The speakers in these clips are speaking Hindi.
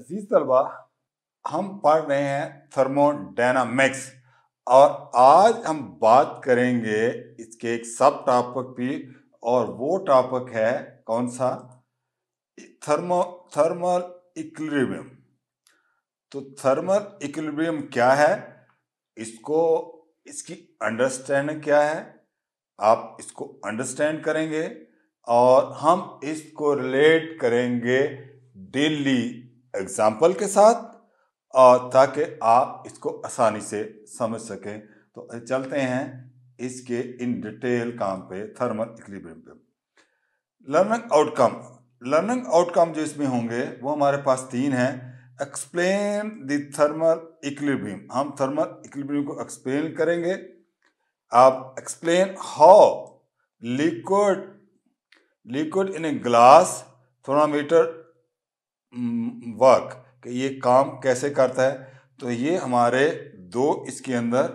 अजीज तलबा हम पढ़ रहे हैं थर्मोडाइनमिक्स और आज हम बात करेंगे इसके एक सब टॉपिक भी और वो टॉपिक है कौन सा थर्मो थर्मल इक्विलिब्रियम तो थर्मल इक्विलिब्रियम क्या है इसको इसकी अंडरस्टैंड क्या है आप इसको अंडरस्टैंड करेंगे और हम इसको रिलेट करेंगे डेली एग्जाम्पल के साथ और ताकि आप इसको आसानी से समझ सकें तो चलते हैं इसके इन डिटेल काम पे थर्मल इक्विलिब्रियम पे लर्निंग आउटकम लर्निंग आउटकम जो इसमें होंगे वो हमारे पास तीन हैं एक्सप्लेन द थर्मल इक्विलिब्रियम हम थर्मल इक्लिब्रियम को एक्सप्लेन करेंगे आप explain how liquid liquid in a glass thermometer work कि ये काम कैसे करता है तो ये हमारे दो इसके अंदर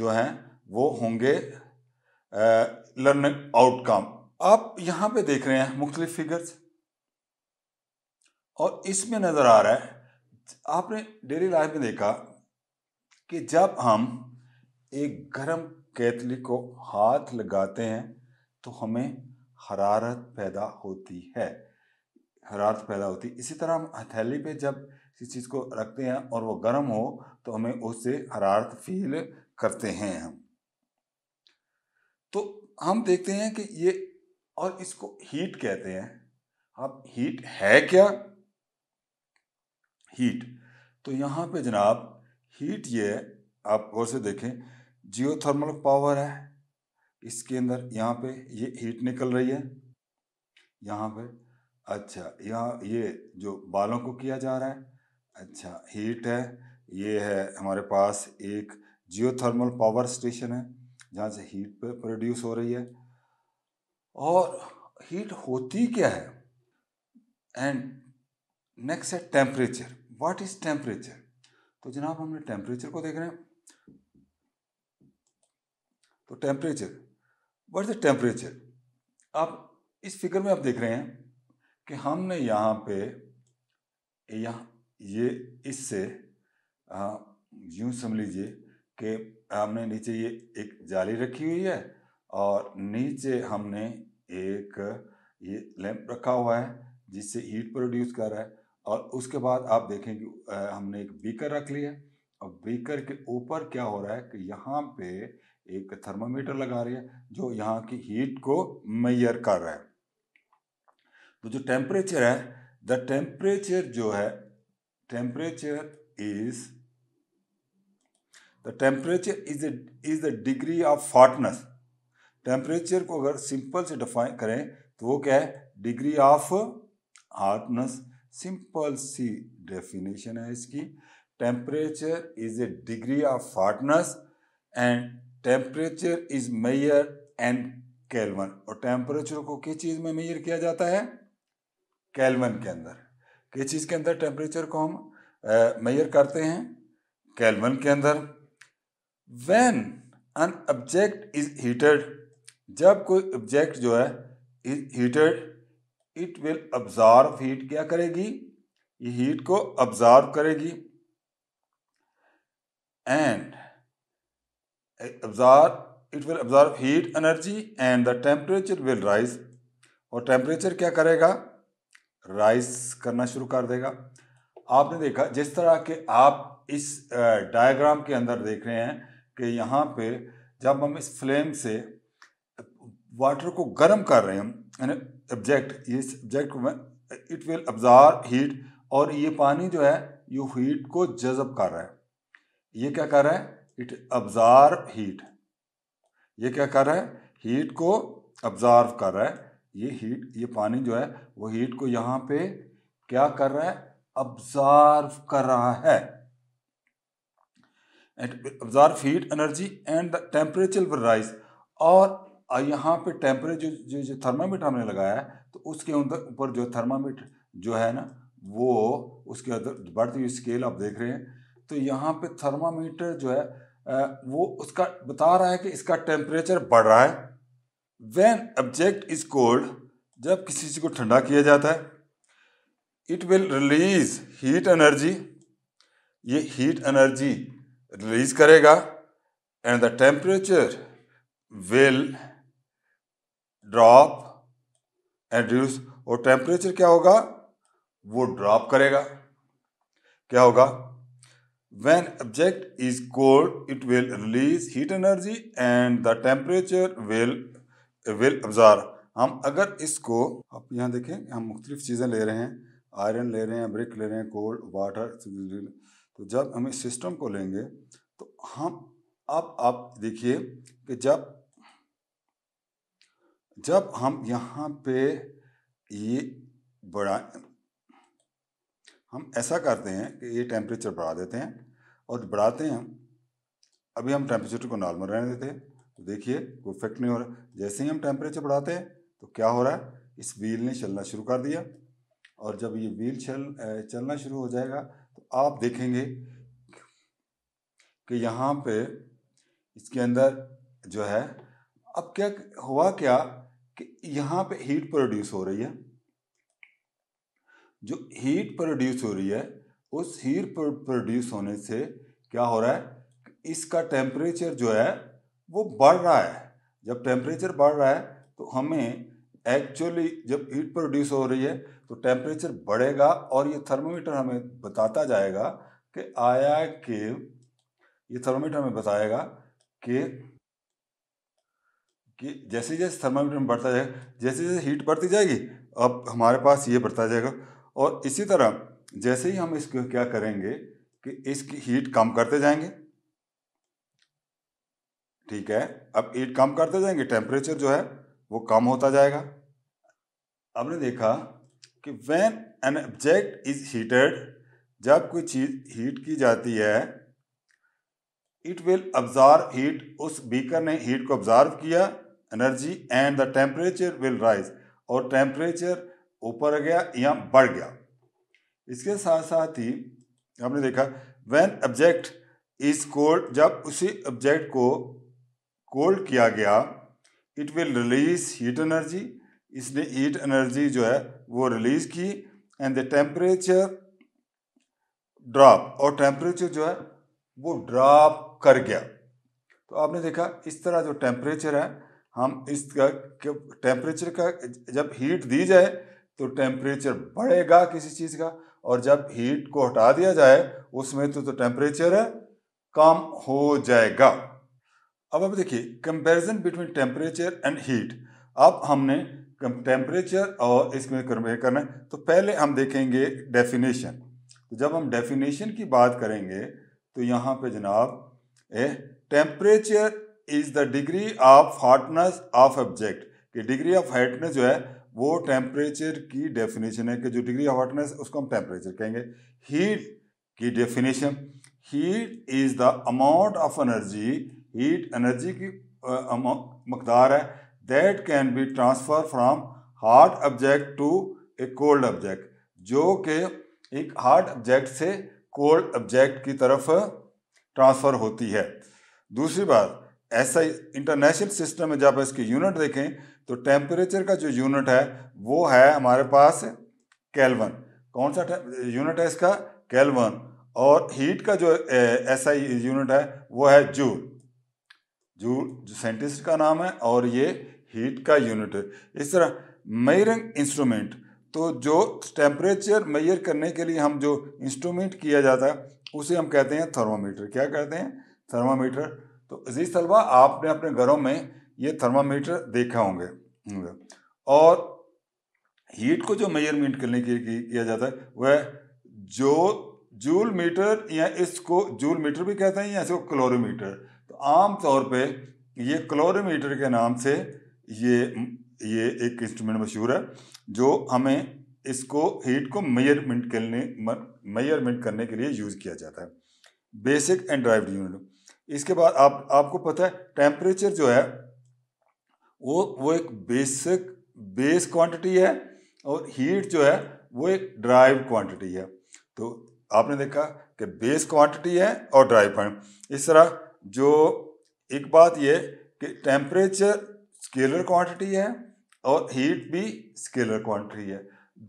जो हैं वो होंगे लर्निंग आउटकम आप यहाँ पे देख रहे हैं मुख्तलिफ फिगर्स और इसमें नज़र आ रहा है आपने डेली लाइफ में देखा कि जब हम एक गर्म कैथली को हाथ लगाते हैं तो हमें हरारत पैदा होती है हरारत पैदा होती इसी तरह हम हथेली पे जब किसी चीज़ को रखते हैं और वो गर्म हो तो हमें उससे हरारत फील करते हैं हम तो हम देखते हैं कि ये और इसको हीट कहते हैं अब हीट है क्या हीट तो यहाँ पे जनाब हीट ये आप गौर से देखें जियोथर्मल पावर है इसके अंदर यहाँ पे ये हीट निकल रही है यहाँ पे अच्छा यहाँ ये जो बालों को किया जा रहा है अच्छा हीट है ये है हमारे पास एक जियोथर्मल पावर स्टेशन है जहाँ से हीट प्रोड्यूस हो रही है और हीट होती क्या है एंड नेक्स्ट है टेम्परेचर व्हाट इज टेम्परेचर तो जनाब हमने टेम्परेचर को देख रहे हैं तो temperature what is the temperature आप इस फिगर में आप देख रहे हैं कि हमने यहाँ पे यह ये इससे यूँ समझ लीजिए कि हमने नीचे ये एक जाली रखी हुई है और नीचे हमने एक ये लैंप रखा हुआ है जिससे हीट प्रोड्यूस कर रहा है और उसके बाद आप देखें कि हमने एक बीकर रख लिया और बीकर के ऊपर क्या हो रहा है कि यहाँ पे एक थर्मामीटर लगा रही है जो यहाँ की हीट को मैयर कर रहा है तो जो टेम्परेचर है द टेम्परेचर जो है temperature is the temperature is is the degree of hotness temperature को अगर सिंपल से डिफाइन करें तो वो क्या है डिग्री ऑफ हॉटनेस सिंपल सी डेफिनेशन है इसकी temperature is a degree of hotness and temperature is measure and kelvin और टेम्परेचर को किस चीज़ में मेयर किया जाता है कैलवन के अंदर किस चीज़ के अंदर टेम्परेचर को हम मेयर करते हैं कैलवन के अंदर when an object is heated जब कोई ऑब्जेक्ट जो है is heated it will absorb heat क्या करेगी ये हीट को ऑब्जॉर्व करेगी and absorb it will absorb heat energy and the temperature will rise और टेम्परेचर क्या करेगा राइज करना शुरू कर देगा आपने देखा जिस तरह के आप इस डायग्राम के अंदर देख रहे हैं कि यहाँ पे जब हम इस फ्लेम से वाटर को गर्म कर रहे हैं यानी ऑब्जेक्ट इस ऑब्जेक्ट में इट विल अब्जार हीट और ये पानी जो है ये हीट को जज़ब कर रहा है ये क्या कर रहा है इट अब्जार हीट ये क्या कर रहा है हीट को ऑब्जार्व कर रहा है ये हीट ये पानी जो है वो हीट को यहाँ पे क्या कर रहा है अब्जार्व कर रहा है absorb heat energy and the temperature will rise और यहाँ पे टेम्परेचर जो जो थर्मामीटर हमने लगाया है तो उसके ऊपर जो थर्मामीटर जो है ना वो उसके अंदर बढ़ती हुई स्केल आप देख रहे हैं तो यहाँ पे थर्मामीटर जो है वो उसका बता रहा है कि इसका टेम्परेचर बढ़ रहा है वैन ऑब्जेक्ट इज कोल्ड जब किसी चीज़ को ठंडा किया जाता है it will release heat energy ये हीट एनर्जी रिलीज करेगा and the temperature will drop and reduce और टेम्परेचर क्या होगा वो ड्रॉप करेगा क्या होगा when object is cold it will release heat energy and the temperature will will अब्जार हम अगर इसको आप यहाँ देखें हम मुख्तलिफ चीज़ें ले रहे हैं आयरन ले रहे हैं ब्रिक ले रहे हैं कोल्ड वाटर तो जब हम इस सिस्टम को लेंगे तो हम अब आप देखिए कि जब जब हम यहाँ पे ये बढ़ा हम ऐसा करते हैं कि ये टेम्परेचर बढ़ा देते हैं और बढ़ाते हैं अभी हम टेम्परेचर को नॉर्मल रहने देते हैं तो देखिए कोई इफेक्ट नहीं हो रहा जैसे ही हम टेम्परेचर बढ़ाते हैं तो क्या हो रहा है इस व्हील ने चलना शुरू कर दिया और जब ये व्हील चल चलना शुरू हो जाएगा तो आप देखेंगे कि यहाँ पे इसके अंदर जो है अब क्या हुआ क्या कि यहाँ पे हीट प्रोड्यूस हो रही है जो हीट प्रोड्यूस हो रही है उस हीट प्रोड्यूस होने से क्या हो रहा है इसका टेम्परेचर जो है वो बढ़ रहा है जब टेम्परेचर बढ़ रहा है तो हमें एक्चुअली जब हीट प्रोड्यूस हो रही है तो टेम्परेचर बढ़ेगा और ये थर्मोमीटर हमें बताता जाएगा कि आया के ये थर्मोमीटर हमें बताएगा कि कि जैसे जैसे थर्मोमीटर में बढ़ता जाएगा जैसे जैसे हीट बढ़ती जाएगी अब हमारे पास ये बढ़ता जाएगा और इसी तरह जैसे ही हम इसको क्या करेंगे कि इसकी हीट कम करते जाएंगे ठीक है अब ईट कम करते जाएंगे टेम्परेचर जो है वो कम होता जाएगा आपने देखा कि when an object is heated जब कोई चीज़ हीट की जाती है इट विल ऑब्जार्व हीट उस बीकर ने हीट को ऑब्जार्व किया energy and the temperature will rise और टेम्परेचर ऊपर गया या बढ़ गया इसके साथ साथ ही आपने देखा वेन ऑब्जेक्ट इज कोल्ड जब उसी ऑब्जेक्ट को कोल्ड किया गया it will release heat energy इसने हीट एनर्जी जो है वो रिलीज की एंड द टेम्परेचर ड्रॉप और टेम्परेचर जो है वो ड्रॉप कर गया तो आपने देखा इस तरह जो टेम्परेचर है हम इसका टेम्परेचर का जब हीट दी जाए तो टेम्परेचर बढ़ेगा किसी चीज़ का और जब हीट को हटा दिया जाए उसमें तो, तो टेम्परेचर कम हो जाएगा अब आप देखिए comparison between temperature and heat अब हमने टेम्परेचर और इसमें कंपेयर करना है तो पहले हम देखेंगे डेफिनेशन तो जब हम डेफिनेशन की बात करेंगे तो यहाँ पे जनाब a temperature is the degree of hotness of object कि डिग्री ऑफ हाइटनेस जो है वो टेम्परेचर की डेफिनेशन है कि जो डिग्री ऑफ हॉटनेस उसको हम टेम्परेचर कहेंगे हीट की definition heat is the amount of energy heat energy की uh, मकदार है that can be transfer from hot object to a cold object जो कि एक हार्ट ऑब्जेक्ट से कोल्ड ऑब्जेक्ट की तरफ ट्रांसफ़र होती है दूसरी बात ऐसा इंटरनेशनल सिस्टम में जब इसके यूनिट देखें तो टेम्परेचर का जो यूनिट है वो है हमारे पास कैलवन कौन सा यूनिट है इसका कैलवन और हीट का जो uh, ऐसा यूनिट है वो है जूल जो साइंटिस्ट का नाम है और ये हीट का यूनिट है इस तरह मेयरिंग इंस्ट्रूमेंट तो जो टेम्परेचर मेयर करने के लिए हम जो इंस्ट्रूमेंट किया जाता है उसे हम कहते हैं थर्मामीटर क्या कहते हैं थर्मामीटर तो अजीज तलबा आपने अपने घरों में ये थर्मामीटर देखा होंगे और हीट को जो मेजरमेंट करने के लिए किया जाता है वह जो जूल मीटर या इसको जूल मीटर भी कहते हैं या इसको क्लोरोमीटर आम तौर पे ये क्लोरीमीटर के नाम से ये ये एक इंस्ट्रूमेंट मशहूर है जो हमें इसको हीट को मेजरमेंट करने मेजरमेंट करने के लिए यूज़ किया जाता है बेसिक एंड ड्राइव यूनिट इसके बाद आप आपको पता है टेम्परेचर जो है वो वो एक बेसिक बेस क्वांटिटी है और हीट जो है वो एक ड्राइव क्वांटिटी है तो आपने देखा कि बेस क्वांटिटी है और ड्राइव पॉइंट इस तरह जो एक बात ये कि टेम्परेचर स्केलर क्वांटिटी है और हीट भी स्केलर क्वांटिटी है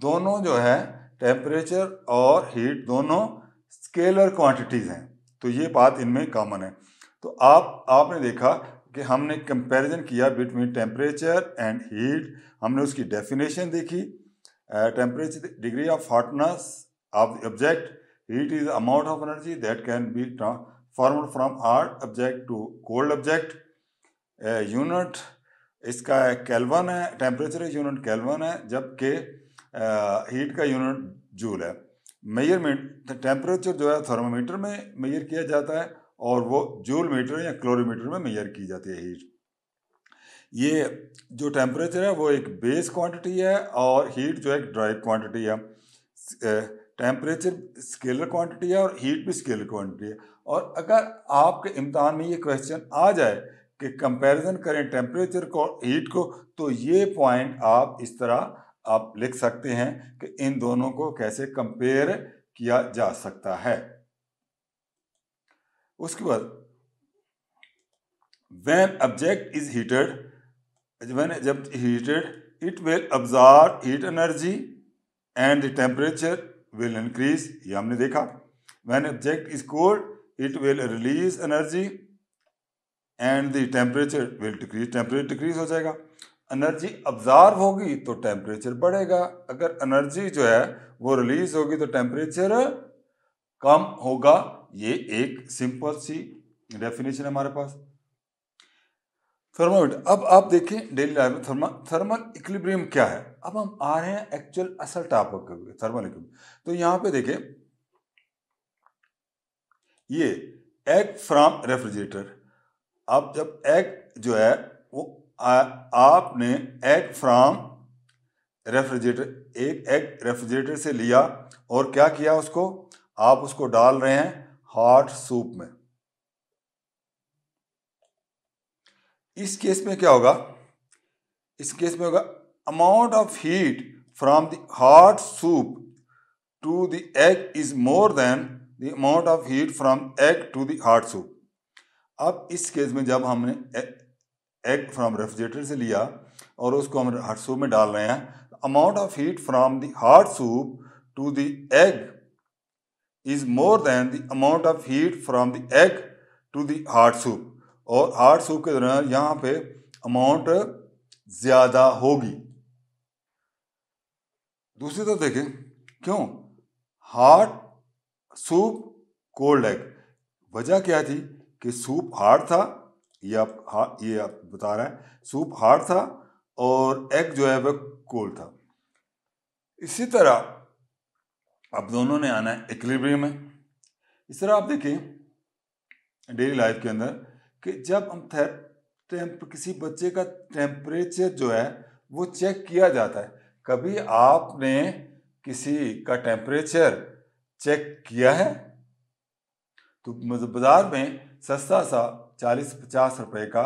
दोनों जो है टेम्परेचर और हीट दोनों स्केलर क्वांटिटीज़ हैं तो ये बात इनमें कॉमन है तो आप आपने देखा कि हमने कंपैरिजन किया बिटवीन टेम्परेचर एंड हीट हमने उसकी डेफिनेशन देखी temperature degree of hotness of object heat is amount of energy that can be form from hot object to cold object unit इसका कैलवन है टेम्परेचर यूनिट कैलवन है जबकि हीट का यूनिट जूल है मेजरमेंट टेम्परेचर जो है थर्मोमीटर में मेजर किया जाता है और वो जूल मीटर या क्लोरीमीटर में मेजर की जाती है हीट ये जो टेम्परेचर है वो एक बेस क्वांटिटी है और हीट जो है एक ड्राई क्वांटिटी है टेम्परेचर स्केलर क्वांटिटी है और हीट भी स्केलर क्वांटिटी है और अगर आपके इम्तहान में ये क्वेश्चन आ जाए कि कंपैरिजन करें टेम्परेचर को हीट को तो ये पॉइंट आप इस तरह आप लिख सकते हैं कि इन दोनों को कैसे कंपेयर किया जा सकता है उसके बाद when object is heated when जब heated it will absorb heat energy and the will increase ये हमने देखा when object is cooled it will release energy and the temperature will decrease temperature decrease हो जाएगा एनर्जी ऑब्जार्व होगी तो टेम्परेचर बढ़ेगा अगर एनर्जी जो है वो रिलीज होगी तो टेम्परेचर कम होगा ये एक सिंपल सी डेफिनेशन है हमारे पास थर्मोमीटर अब आप देखें डेली लाइफ में थर्मा थर्मल इक्विलिब्रियम क्या है अब हम आ रहे हैं एक्चुअल असल टॉपिक थर्मल इक्विलिब्रियम तो यहाँ पे देखें ये एग फ्रॉम रेफ्रिजरेटर अब जब एग जो है वो आ, आपने एग फ्रॉम रेफ्रिजरेटर एक एग रेफ्रिजरेटर से लिया और क्या किया उसको आप उसको डाल रहे हैं हॉट सूप में इस केस में क्या होगा इस केस में होगा amount of heat from the hot soup to the egg is more than the amount of heat from egg to the hot soup अब इस केस में जब हमने एग फ्रॉम रेफ्रिजरेटर से लिया और उसको हम हॉट सूप में डाल रहे हैं amount of heat from the hot soup to the egg is more than the amount of heat from the egg to the hot soup और आठ सूप के दौरान यहां पे अमाउंट ज़्यादा होगी दूसरी तरफ देखें क्यों हार्ट सूप कोल्ड एग वजह क्या थी कि सूप हार्ड था ये आप हा ये आप बता रहे हैं सूप हार्ड था और एग जो है वह कोल्ड था इसी तरह अब दोनों ने आना है इक्लिब्रियम में इस तरह आप देखें डेली लाइफ के अंदर कि जब हम टेम्प किसी बच्चे का टेम्परेचर जो है वो चेक किया जाता है कभी आपने किसी का टेम्परेचर चेक किया है तो बाज़ार में सस्ता सा चालीस पचास रुपए का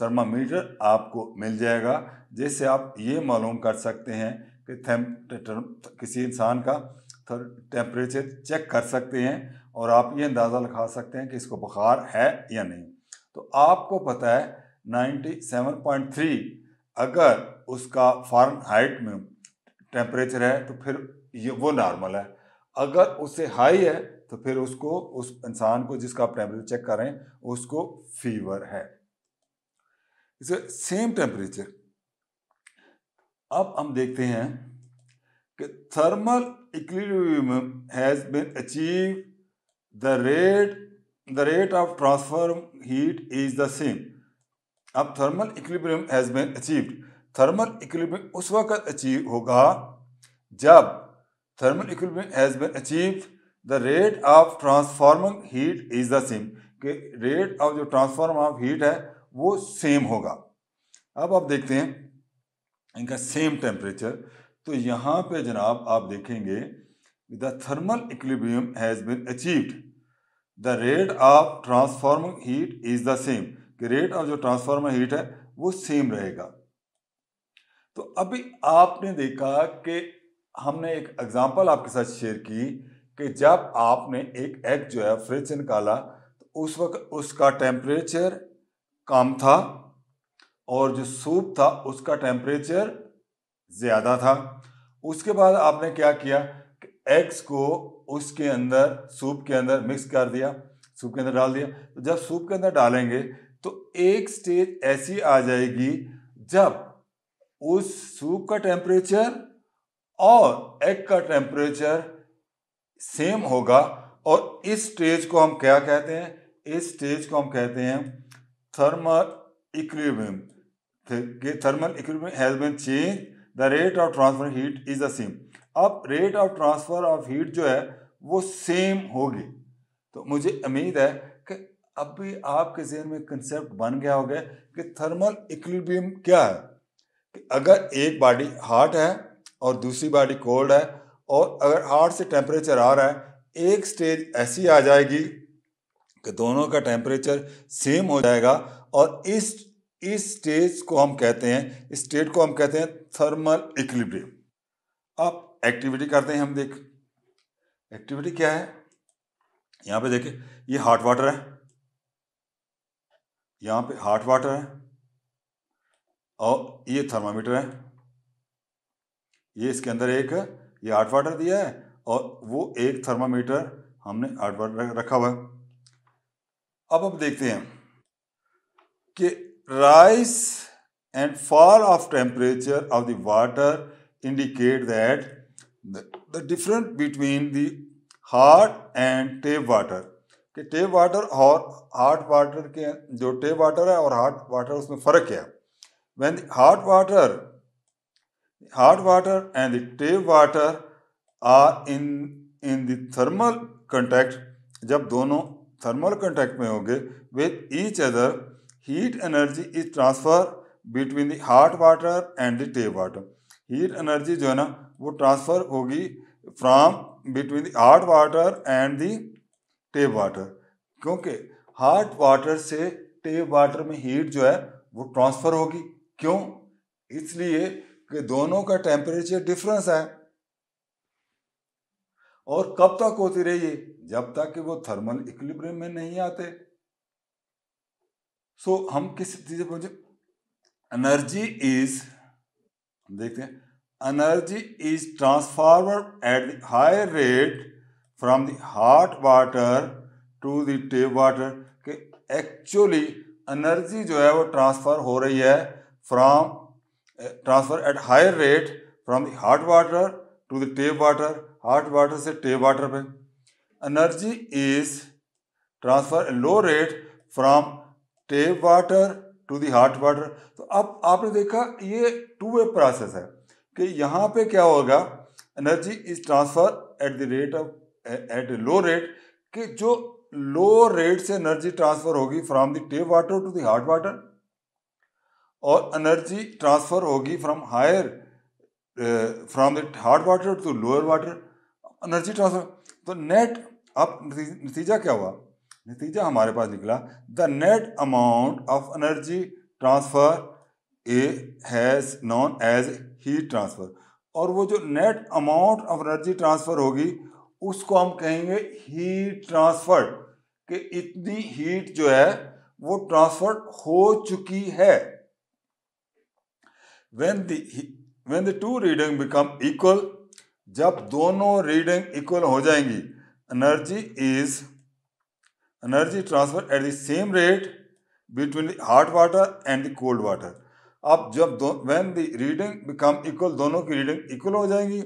थर्मामीटर आपको मिल जाएगा जिससे आप ये मालूम कर सकते हैं कि किसी इंसान का टेम्परेचर चेक कर सकते हैं और आप ये अंदाज़ा लगा सकते हैं कि इसको बुखार है या नहीं तो आपको पता है 97.3 अगर उसका फॉरन हाइट में टेम्परेचर है तो फिर ये वो नॉर्मल है अगर उससे हाई है तो फिर उसको उस इंसान को जिसका आप टेम्परेचर चेक करें उसको फीवर है इसे सेम टेम्परेचर अब हम देखते हैं कि thermal equilibrium has been achieve the rate the rate of transfer heat is the same अब thermal equilibrium has been achieved thermal equilibrium उस वक्त अचीव होगा जब thermal equilibrium has been achieve the rate of transforming heat is the same के रेट ऑफ जो ट्रांसफॉर्म ऑफ हीट है वो सेम होगा अब आप देखते हैं इनका सेम टेम्परेचर तो यहाँ पे जनाब आप देखेंगे the thermal equilibrium has been achieved the rate of transform heat is the same कि रेट ऑफ जो ट्रांसफॉर्मर हीट है वो सेम रहेगा तो अभी आपने देखा कि हमने एक एग्जांपल आपके साथ शेयर की कि जब आपने एक एग जो है फ्रिज से निकाला तो उस वक्त उसका टेम्परेचर कम था और जो सूप था उसका टेम्परेचर ज़्यादा था उसके बाद आपने क्या किया एग्स को उसके अंदर सूप के अंदर मिक्स कर दिया सूप के अंदर डाल दिया तो जब सूप के अंदर डालेंगे तो एक स्टेज ऐसी आ जाएगी जब उस सूप का टेम्परेचर और एग का टेम्परेचर सेम होगा और इस स्टेज को हम क्या कहते हैं इस स्टेज को हम कहते हैं thermal equilibrium thermal equilibrium has been change the rate of transfer heat is the same अब rate of transfer of heat जो है वो सेम होगी तो मुझे उम्मीद है कि अब भी आपके जहन में कंसेप्ट बन गया होगा कि थर्मल इक्विलिब्रियम क्या है कि अगर एक बॉडी हार्ट है और दूसरी बॉडी कोल्ड है और अगर हार्ट से टेम्परेचर आ रहा है एक स्टेज ऐसी आ जाएगी कि दोनों का टेम्परेचर सेम हो जाएगा और इस इस स्टेज को हम कहते हैं इस स्टेट को हम कहते हैं थर्मल इक्विलिब्रियम अब एक्टिविटी करते हैं हम देख एक्टिविटी क्या है यहां पे देखे ये हार्ट वाटर है यहां पे हार्ट वाटर है और ये थर्मामीटर है ये इसके अंदर एक ये हार्ट वाटर दिया है और वो एक थर्मामीटर हमने हार्ट वाटर रखा हुआ है अब हम देखते हैं कि rise and fall of temperature of the water indicate that the, the difference between the hot and tap water कि टेप वाटर और हार्ड वाटर के जो टेप वाटर है और हार्ड वाटर उसमें फ़र्क क्या है when water hot water and the tap water are in in in in the जब दोनों थर्मल कंटेक्ट में होंगे with each other heat energy is transfer between the hot water and the tap water heat energy जो है ना वो ट्रांसफ़र होगी from between the hot water and the tap water क्योंकि हार्ट वाटर से टेप वाटर में हीट जो है वो ट्रांसफ़र होगी क्यों इसलिए कि दोनों का टेम्परेचर डिफरेंस है और कब तक होती रही जब तक कि वो थर्मल इक्विलिब्रियम में नहीं आते सो so, हम किस चीज एनर्जी इज देखते हैं energy is transferred at the high rate from the hot water to the tap water कि एक्चुअली एनर्जी जो है वो ट्रांसफ़र हो रही है from transfer at higher rate from the hot water to the tap water hot water से टेप वाटर पे energy is transfer at low rate from tap water to the hot water तो अब आपने देखा ये टू वे प्रोसेस है कि यहाँ पे क्या होगा energy is transfer at the rate of at a low rate कि जो लो रेट से एनर्जी ट्रांसफर होगी from the tap water to the hot water और एनर्जी ट्रांसफर होगी from higher from the hot water to lower water energy transfer तो नेट अब नतीजा क्या हुआ नतीजा हमारे पास निकला the net amount of energy transfer a has known as heat transfer और वो जो net amount of energy transfer होगी उसको हम कहेंगे हीट ट्रांसफ़र कि इतनी हीट जो है वो ट्रांसफ़र हो चुकी है when the when the two reading become equal जब दोनों रीडिंग इक्वल हो जाएंगी energy is energy transfer at the same rate between the hot water and the cold water अब जब दो when the reading become equal दोनों की रीडिंग इक्वल हो जाएगी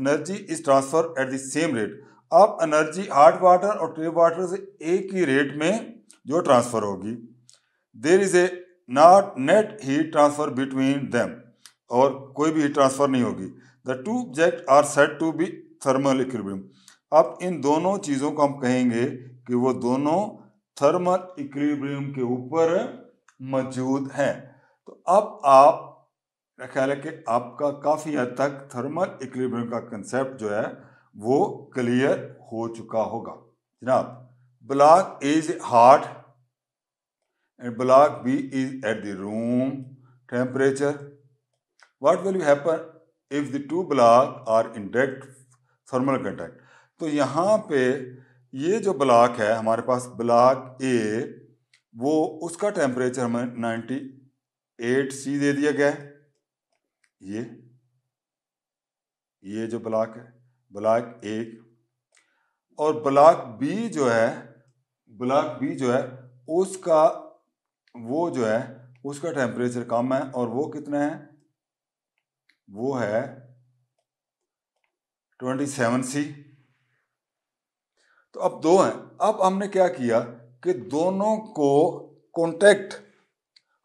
energy is transfer at the same rate अब एनर्जी हार्ड वाटर और ट्रे वाटर से एक ही रेट में जो ट्रांसफ़र होगी देर is a not net heat transfer between them और कोई भी हीट ट्रांसफ़र नहीं होगी the two object are set to be thermal equilibrium अब इन दोनों चीज़ों को हम कहेंगे कि वो दोनों थर्मल इक्विलिब्रियम के ऊपर मौजूद हैं तो अब आप मेरा ख्याल है कि आपका काफ़ी हद तक थर्मल इक्विलिब्रियम का कंसेप्ट जो है वो क्लियर हो चुका होगा जनाब block is hot and block B is at the room temperature what will you happen if the two block are in direct thermal contact तो यहाँ पे ये जो ब्लॉक है हमारे पास ब्लॉक ए वो उसका टेम्परेचर हमें 90 एट सी दे दिया गया है ये ये जो ब्लॉक है ब्लॉक एक और ब्लॉक बी जो है ब्लॉक बी जो है उसका वो जो है उसका टेम्परेचर कम है और वो कितना है वो है ट्वेंटी सेवन सी तो अब दो हैं अब हमने क्या किया कि दोनों को कॉन्टैक्ट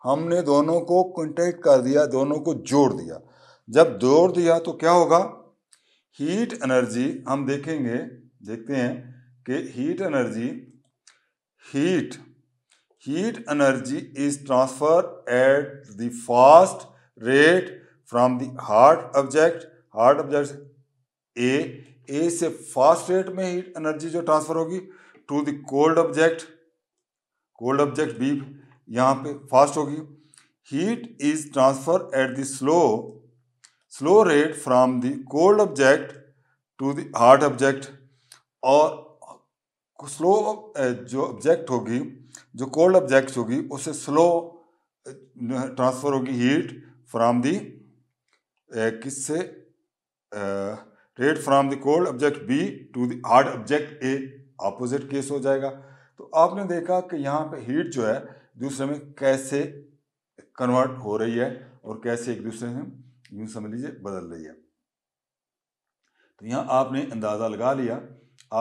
हमने दोनों को कॉन्टैक्ट कर दिया दोनों को जोड़ दिया जब जोड़ दिया तो क्या होगा हीट एनर्जी हम देखेंगे देखते हैं कि heat energy heat heat energy is transfer at the fast rate from the hot object hot object A A से फास्ट रेट में हीट एनर्जी जो ट्रांसफर होगी to the cold object cold object B यहाँ पे फास्ट होगी heat is transfer at the slow slow rate from the cold object to the hot object और स्लो eh, जो ऑब्जेक्ट होगी जो कोल्ड ऑब्जेक्ट होगी उसे स्लो ट्रांसफर eh, होगी हीट फ्रॉम दी किससे rate from the cold object B to the hot object A opposite case हो जाएगा तो आपने देखा कि यहाँ पे हीट जो है दूसरे में कैसे कन्वर्ट हो रही है और कैसे एक दूसरे में यूं समझ लीजिए बदल रही है तो यहाँ आपने अंदाज़ा लगा लिया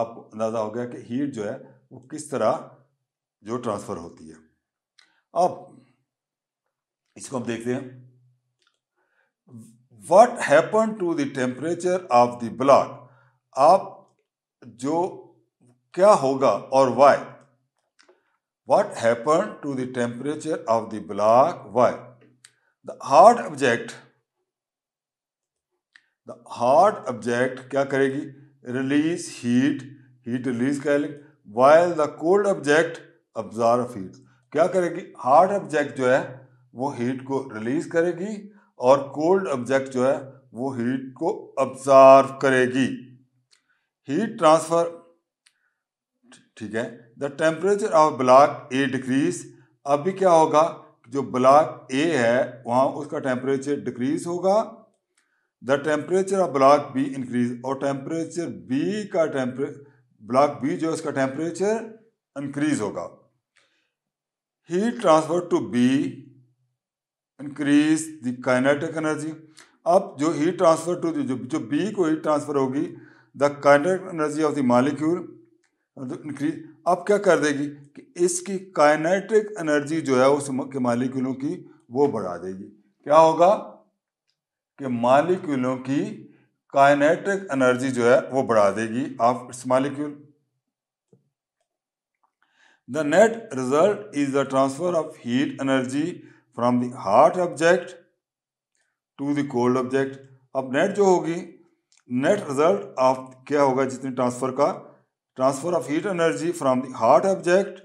आपको अंदाज़ा हो गया कि हीट जो है वो किस तरह जो ट्रांसफ़र होती है अब इसको हम देखते हैं what happen to the temperature of the block आप जो क्या होगा और Y What happened to the temperature of the block Y? The hard object the hot object क्या करेगी रिलीज हीट हीट रिलीज करेगी while the cold object absorb heat क्या करेगी हार्ड ऑब्जेक्ट जो है वो हीट को रिलीज करेगी और कोल्ड ऑब्जेक्ट जो है वो हीट को ऑब्जॉर्व करेगी हीट ट्रांसफर ठीक है the temperature of block A decrease अभी क्या होगा जो ब्लॉक ए है वहाँ उसका टेम्परेचर डिक्रीज होगा the temperature of block B increase और टेम्परेचर बी का टेम्परे ब्लॉक बी जो है उसका टेम्परेचर इंक्रीज होगा heat transfer to B increase the kinetic energy अब जो हीट ट्रांसफर टू जो जो बी को हीट ट्रांसफर होगी the kinetic energy of the molecule increase अब क्या कर देगी कि इसकी काइनेटिक एनर्जी जो है उस के मालिक्यूलों की वो बढ़ा देगी क्या होगा कि मालिक्यूलों की काइनेटिक एनर्जी जो है वो बढ़ा देगी of its molecule the net result is the transfer of heat energy from the hot object to the cold object अब नेट जो होगी नेट रिजल्ट ऑफ क्या होगा जितनी ट्रांसफर का transfer of heat energy from the hot object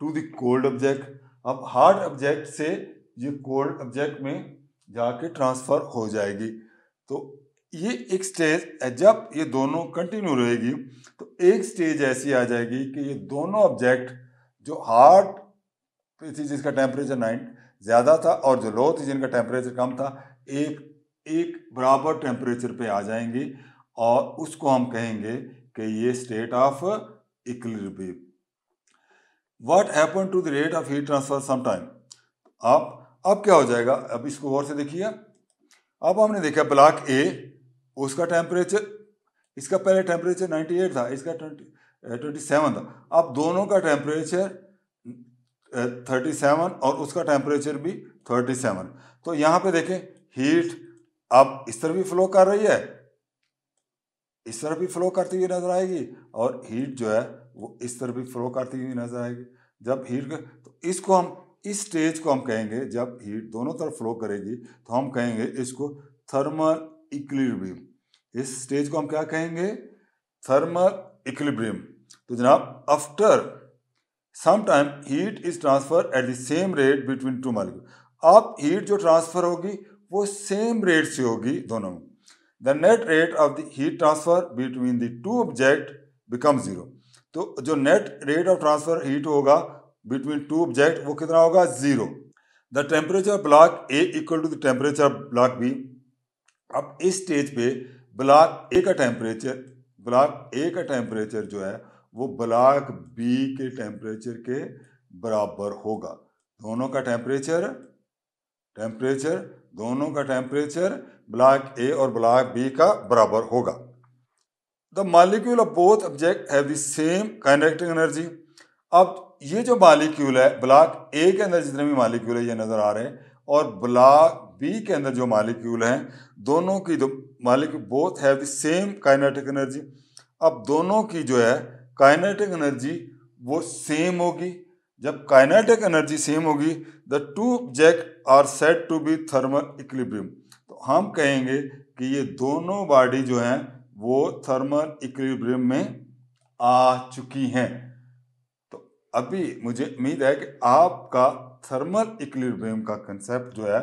to the cold object अब हार्ट ऑब्जेक्ट से ये कोल्ड ऑब्जेक्ट में जाके ट्रांसफ़र हो जाएगी तो ये एक स्टेज जब ये दोनों कंटिन्यू रहेगी तो एक स्टेज ऐसी आ जाएगी कि ये दोनों ऑब्जेक्ट जो हार्ट पे थी जिसका टेम्परेचर नाइन ज़्यादा था और जो लो थी जिनका टेम्परेचर कम था एक एक बराबर टेम्परेचर पे आ जाएंगी और उसको हम कहेंगे कि ये स्टेट ऑफ इक्लियर भी what happen to the rate of heat transfer sometime आप अब क्या हो जाएगा अब इसको और से देखिए अब हमने देखा ब्लॉक ए उसका टेम्परेचर इसका पहले टेम्परेचर 98 था इसका 20 27 eh, था अब दोनों का टेम्परेचर 37 eh, और उसका टेम्परेचर भी 37 तो यहाँ पे देखें हीट अब इस तरह भी फ्लो कर रही है इस तरफ भी फ्लो करती हुई नजर आएगी और हीट जो है वो इस तरफ भी फ्लो करती हुई नजर आएगी जब हीट तो इसको हम इस स्टेज को हम कहेंगे जब हीट दोनों तरफ फ्लो करेगी तो हम कहेंगे इसको थर्मल इक्लिब्रियम इस स्टेज को हम क्या कहेंगे थर्मल इक्लिब्रियम तो जनाब after some time heat is transfer at the same rate between two मालिक अब हीट जो ट्रांसफर होगी वो सेम रेट से होगी दोनों में the net rate of the heat transfer between the two object become zero तो जो net rate of transfer heat होगा बिटवीन टू ऑब्जेक्ट वो कितना होगा zero the temperature block A equal to the temperature block B अब इस स्टेज पे ब्लॉक ए का टेम्परेचर ब्लॉक ए का टेम्परेचर जो है वो ब्लॉक बी के टेम्परेचर के बराबर होगा दोनों का टेम्परेचर टेम्परेचर दोनों का टेम्परेचर ब्लॉक ए और ब्लॉक बी का बराबर होगा the molecule of both object have the same kinetic energy अब ये जो मालिक्यूल है ब्लॉक ए के अंदर जितने भी मालिक्यूल है ये नज़र आ रहे हैं और ब्लॉक बी के अंदर जो मालिक्यूल हैं दोनों की दो molecule both have the same kinetic energy अब दोनों की जो है काइनेटिक एनर्जी वो सेम होगी जब काइनेटिक एनर्जी सेम होगी the two object are set to be thermal equilibrium हम कहेंगे कि ये दोनों बॉडी जो हैं वो थर्मल इक्विलिब्रियम में आ चुकी हैं तो अभी मुझे उम्मीद है कि आपका थर्मल इक्विलिब्रियम का कंसेप्ट जो है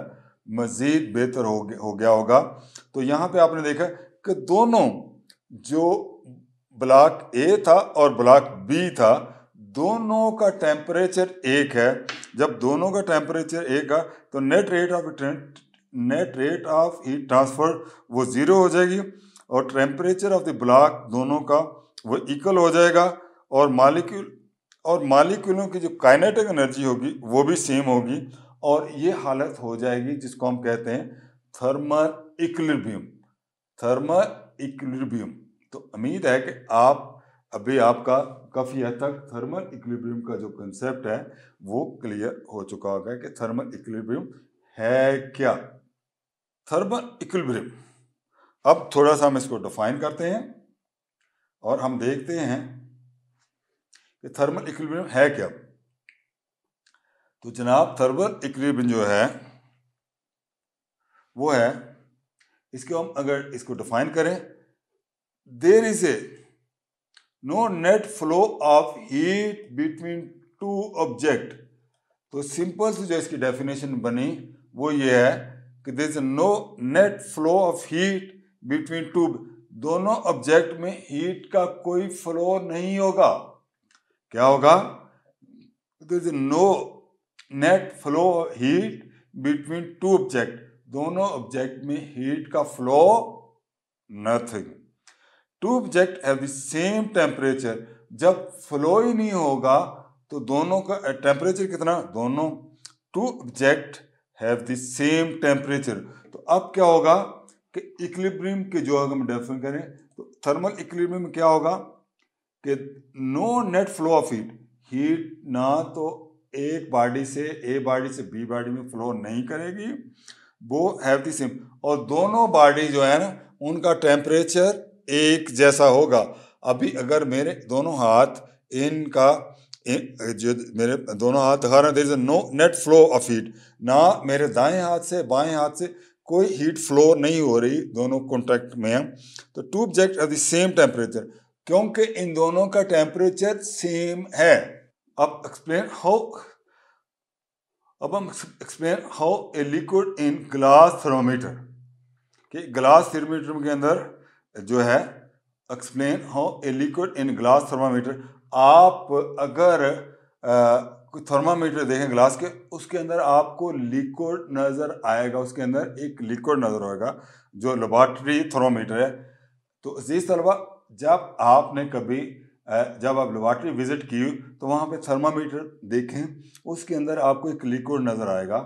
मज़ीद बेहतर हो गया हो गया होगा तो यहाँ पे आपने देखा कि दोनों जो ब्लॉक ए था और ब्लॉक बी था दोनों का टेम्परेचर एक है जब दोनों का टेम्परेचर एक है तो net rate of net rate of heat transfer वो ज़ीरो हो जाएगी और टेम्परेचर ऑफ द ब्लॉक दोनों का वो इक्वल हो जाएगा और मालिक्यूल और मालिक्यूलों की जो काइनेटिक एनर्जी होगी वो भी सेम होगी और ये हालत हो जाएगी जिसको हम कहते हैं थर्मल इक्लिबियम थर्मल इक्लिबियम तो उम्मीद है कि आप अभी आपका काफ़ी हद तक थर्मल इक्लिबियम का जो कंसेप्ट है वो क्लियर हो चुका होगा कि थर्मल इक्लिबियम है क्या थर्मल इक्विलिब्रियम अब थोड़ा सा हम इसको डिफाइन करते हैं और हम देखते हैं कि थर्मल इक्विलिब्रियम है क्या तो जनाब थर्मल इक्विलिब्रियम जो है वो है इसको हम अगर इसको डिफाइन करें there is a no net flow of heat between two object तो सिंपल से जो इसकी डेफिनेशन बनी वो ये है there is no net flow of heat between two दोनों ऑब्जेक्ट में हीट का कोई फ्लो नहीं होगा क्या होगा there is no net flow of heat between two दोनों ऑब्जेक्ट में हीट का flow nothing two object have the same temperature जब फ्लो ही नहीं होगा तो दोनों का टेम्परेचर कितना दोनों two object have the same temperature तो अब क्या होगा कि इक्लिब्रियम के जो अगर हम डेफिन करें तो थर्मल इक्लिब्रियम क्या होगा कि no net flow of heat heat ना तो एक बॉडी से ए बॉडी से बी बॉडी में फ्लो नहीं करेगी वो हैव द सेम और दोनों बॉडी जो है ना उनका टेम्परेचर एक जैसा होगा अभी अगर मेरे दोनों हाथ इनका जो मेरे दोनों हाथ दिखा रहे हैं there is no net flow of heat ना मेरे दाएं हाथ से बाएं हाथ से कोई हीट फ्लो नहीं हो रही दोनों कॉन्टैक्ट में हैं तो two object at the same temperature क्योंकि इन दोनों का टेम्परेचर सेम है अब एक्सप्लेन हाउ अब हम explain how a liquid in glass thermometer कि ग्लास थर्मोमीटर के अंदर जो है explain how a liquid in glass thermometer आप अगर थर्मामीटर देखें ग्लास के उसके अंदर आपको लिक्विड नज़र आएगा उसके अंदर एक लिक्विड नज़र आएगा जो लेबार्ट्री थर्मामीटर है तो अजीज़ तलबा जब आपने कभी जब आप लेबार्ट्री विज़िट की तो वहाँ पे थर्मामीटर देखें उसके अंदर आपको एक लिक्विड नज़र आएगा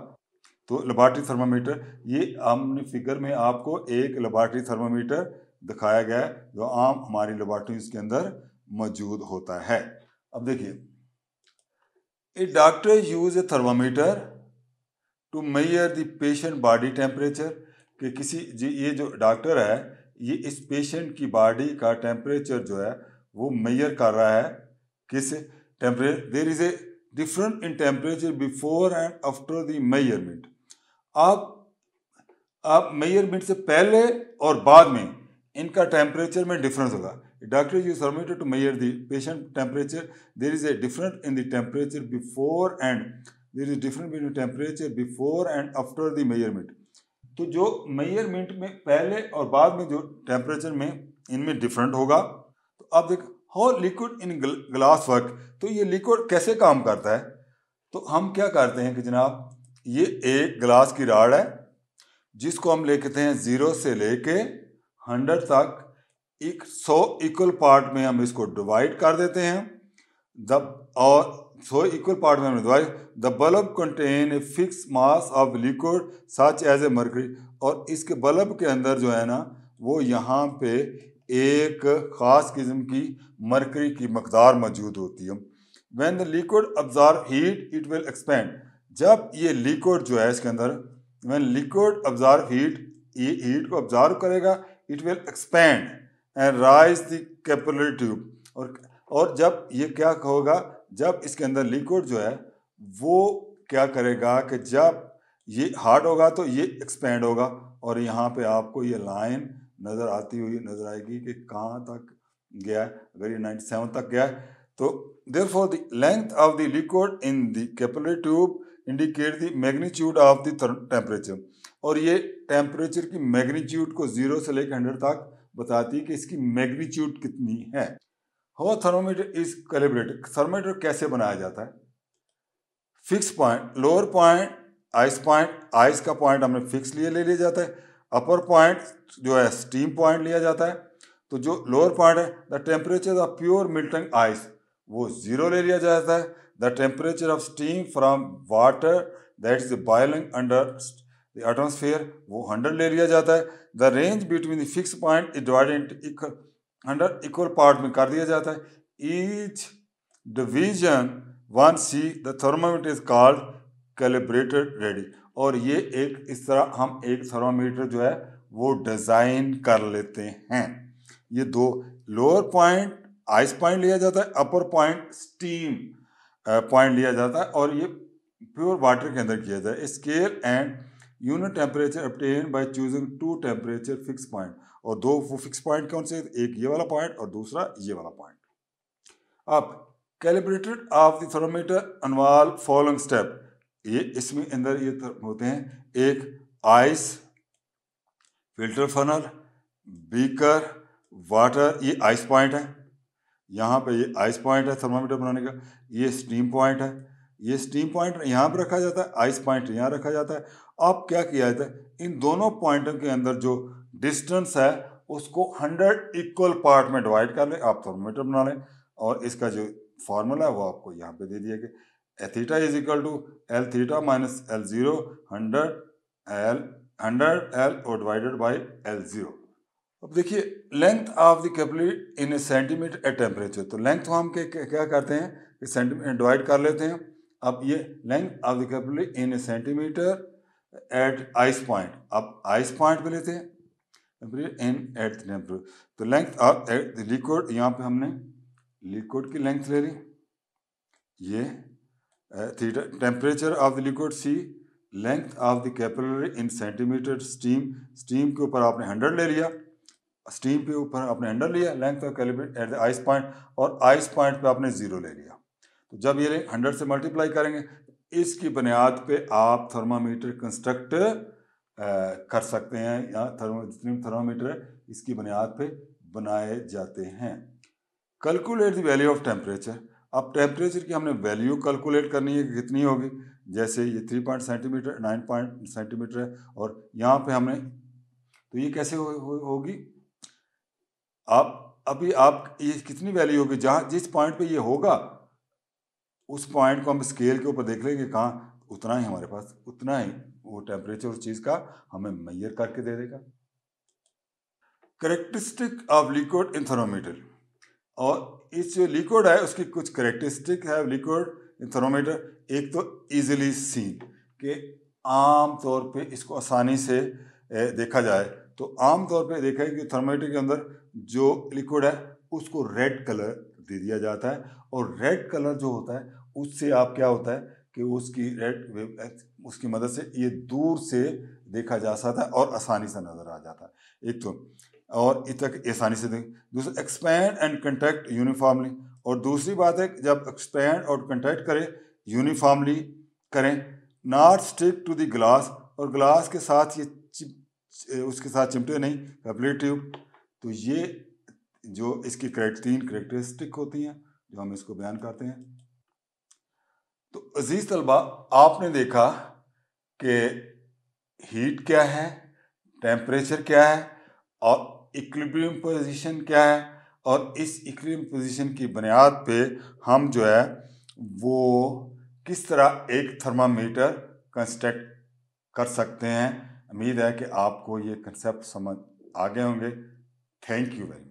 तो लेबार्ट्री थर्मामीटर ये हमने फिगर में आपको एक लेबार्ट्री थर्मामीटर दिखाया गया है जो आम हमारी लेबार्ट्रीज के अंदर मौजूद होता है अब देखिए a doctor use a thermometer to measure the patient body temperature कि किसी जी ये जो डॉक्टर है ये इस पेशेंट की बॉडी का टेम्परेचर जो है वो मेयर कर रहा है किस temperature there is a different in temperature before and after the measurement आप आप मेयरमेंट से पहले और बाद में इनका टेम्परेचर में डिफरेंस होगा doctor use thermometer to measure the patient temperature. There is a difference in the temperature before and there is difference between temperature before and after the measurement. तो जो मेयरमेंट में पहले और बाद में जो टेम्परेचर में इनमें डिफरेंट होगा तो अब देख how liquid in glass work तो ये लिक्विड कैसे काम करता है तो हम क्या करते हैं कि जनाब ये एक ग्लास की राड है जिसको हम लेते हैं ज़ीरो से लेके हंड्रेड तक एक सौ इक्वल पार्ट में हम इसको डिवाइड कर देते हैं द और सो इक्वल पार्ट में हमने divide the bulb contain a fix mass of liquid such as a mercury और इसके बल्ब के अंदर जो है ना वो यहाँ पे एक ख़ास किस्म की मरकरी की मकदार मौजूद होती है when the liquid absorb heat it will expand जब ये लिक्विड जो है इसके अंदर वैन लिक्विड अब्जार्व हीट ये हीट को अब्जार्व करेगा it will expand and rise the capillary tube और और जब ये क्या होगा जब इसके अंदर लिक्विड जो है वो क्या करेगा कि जब ये हार्ड होगा तो ये एक्सपेंड होगा और यहाँ पे आपको ये लाइन नज़र आती हुई नज़र आएगी कि कहाँ तक गया है अगर ये नाइन्टी सेवन तक गया है तो therefore the length of the liquid in the capillary tube indicate the magnitude of the temperature और ये टेम्परेचर की मैग्नीट्यूड को ज़ीरो से लेकर हंड्रेड तक बताती है कि इसकी मैग्नीट्यूड कितनी है हवा थर्मोमीटर इज कैलिब्रेटेड थर्मोमीटर कैसे बनाया जाता है fix point lower point ice point ice का पॉइंट हमने फिक्स लिए ले लिया जाता है अपर पॉइंट जो है स्टीम पॉइंट लिया जाता है तो जो लोअर पॉइंट है the temperature of pure melting ice वो जीरो ले लिया जाता है the temperature of steam from water that is boiling under the atmosphere वो हंडर्ड ले लिया जाता है the range between the fix point is divided hundred equal part में कर दिया जाता है each division one C the thermometer is called calibrated ready और ये एक इस तरह हम एक थर्मामीटर जो है वो डिज़ाइन कर लेते हैं ये दो लोअर पॉइंट आइस पॉइंट लिया जाता है अपर पॉइंट स्टीम पॉइंट लिया जाता है और ये प्योर वाटर के अंदर किया जाता है scale and unit temperature obtain by choosing two temperature fix point और दो वो फिक्स पॉइंट कौन से एक ये वाला पॉइंट और दूसरा ये वाला पॉइंट अब calibrated of the thermometer involve following step ये इसमें अंदर ये होते हैं एक ice filter funnel beaker water ये आइस पॉइंट है यहाँ पे ये आइस पॉइंट है थर्मामीटर बनाने का ये स्टीम पॉइंट है ये स्टीम पॉइंट यहाँ पर रखा जाता है आइस पॉइंट यहाँ रखा जाता है अब क्या किया जाता है इन दोनों पॉइंटों के अंदर जो डिस्टेंस है उसको 100 इक्वल पार्ट में डिवाइड कर लें आप थर्मोमीटर बना लें और इसका जो फार्मूला है वो आपको यहाँ पे दे दिया गया theta is equal to L theta minus L zero hundred L hundred L और डिवाइडेड बाई एल ज़ीरो अब देखिए length of the capillary in a centimetre at temperature तो लेंथ हम क्या क्या करते हैं कि सेंटीमीटर डिवाइड कर लेते हैं अब ये length of the capillary in centimetre at ice point अब आइस पॉइंट पे लेते हैं इन एट टेम्परेचर तो लेंथ ऑफ एट लिक्विड यहाँ पे हमने लिक्विड की लेंथ ले ली ये temperature of the liquid C length of the capillary in centimetre steam steam के ऊपर आपने हंड्रेड ले लिया स्टीम के ऊपर आपने हंड्रेड लिया length of calibrate at the ice point और आइस पॉइंट पे आपने ज़ीरो ले लिया तो जब ये हंड्रेड से मल्टीप्लाई करेंगे इसकी बुनियाद पे आप थर्मामीटर कंस्ट्रक्ट कर सकते हैं या थर्मो जितने थर्मामीटर है इसकी बुनियाद पे बनाए जाते हैं calculate the value of temperature अब टेम्परेचर की हमने वैल्यू कैलकुलेट करनी है कि कितनी होगी जैसे ये three point centimetre nine point centimetre है और यहाँ पे हमने तो ये कैसे हो, हो, होगी आप अभी आप ये कितनी वैल्यू होगी जहाँ जिस पॉइंट पे ये होगा उस पॉइंट को हम स्केल के ऊपर देख लेंगे कहाँ उतना ही हमारे पास उतना ही वो टेम्परेचर उस चीज़ का हमें मैयर करके दे देगा characteristic of liquid in thermometer और इस जो लिक्विड है उसकी कुछ करेक्टरिस्टिक है लिक्विड इन थर्मोमीटर एक तो ईजिली सीन कि आम तौर पे इसको आसानी से देखा जाए तो आम तौर पे देखा है कि थर्मोमीटर के अंदर जो लिक्विड है उसको रेड कलर दे दिया जाता है और रेड कलर जो होता है उससे आप क्या होता है कि उसकी रेड वेव उसकी मदद से ये दूर से देखा जा सकता है और आसानी से नज़र आ जाता है एक तो और तक आसानी से देख दूसरा एक्सपैंड एंड कंटैक्ट यूनिफॉर्मली और दूसरी बात है जब एक्सपैंड और कंटैक्ट करें यूनिफॉर्मली करें not stick to the glass और ग्लास के साथ ये चिप उसके साथ चिमटे नहीं कपलेट ट्यूब तो ये जो इसकी करेक्ट तीन करेक्टरिस्टिक होती हैं जो हम इसको बयान करते हैं तो अजीज़ तलबा आपने देखा कि हीट क्या है टेम्परेचर क्या है और इक्विलिब्रियम पोजीशन क्या है और इस इक्विलिब्रियम पोजीशन की बुनियाद पे हम जो है वो किस तरह एक थर्मामीटर कंस्ट्रक्ट कर सकते हैं उम्मीद है कि आपको ये कंसेप्ट समझ आ गए होंगे थैंक यू वेरी